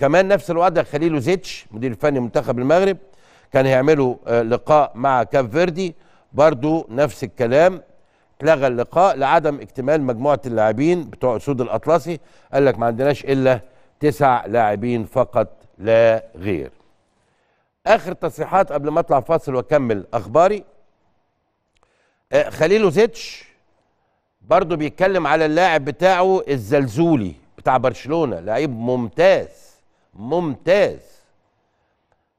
كمان نفس الوضع خليل زيتش مدير فني منتخب المغرب كان هيعملوا آه، لقاء مع كاب فيردي برضو نفس الكلام اتلغى اللقاء لعدم اكتمال مجموعه اللاعبين بتوع اسود الاطلسي قال لك ما عندناش الا تسع لاعبين فقط لا غير اخر تصريحات قبل ما اطلع فاصل واكمل اخباري آه، خليل زيتش برضه بيتكلم على اللاعب بتاعه الزلزولي بتاع برشلونه لعيب ممتاز ممتاز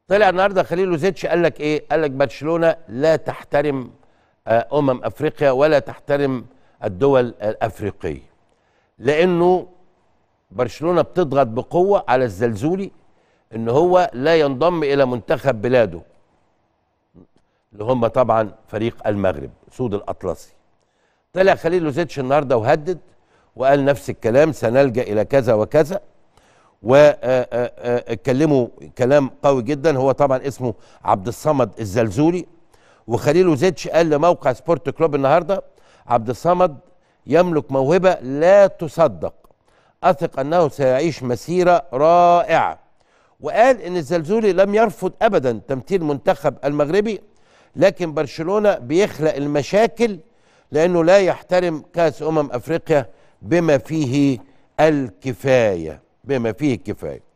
طلع النهارده خليل لوزيتش قال لك ايه؟ قال لك برشلونه لا تحترم آه، امم افريقيا ولا تحترم الدول الافريقيه. لانه برشلونه بتضغط بقوه على الزلزولي ان هو لا ينضم الى منتخب بلاده. اللي هم طبعا فريق المغرب سود الاطلسي. طلع خليل لوزيتش النهارده وهدد وقال نفس الكلام سنلجا الى كذا وكذا و آه، اتكلموا كلام قوي جدا هو طبعا اسمه عبد الصمد الزلزولي وخليل زيتش قال لموقع سبورت كلوب النهارده عبد الصمد يملك موهبه لا تصدق اثق انه سيعيش مسيره رائعه وقال ان الزلزولي لم يرفض ابدا تمثيل منتخب المغربي لكن برشلونه بيخلق المشاكل لانه لا يحترم كاس امم افريقيا بما فيه الكفايه بما فيه الكفايه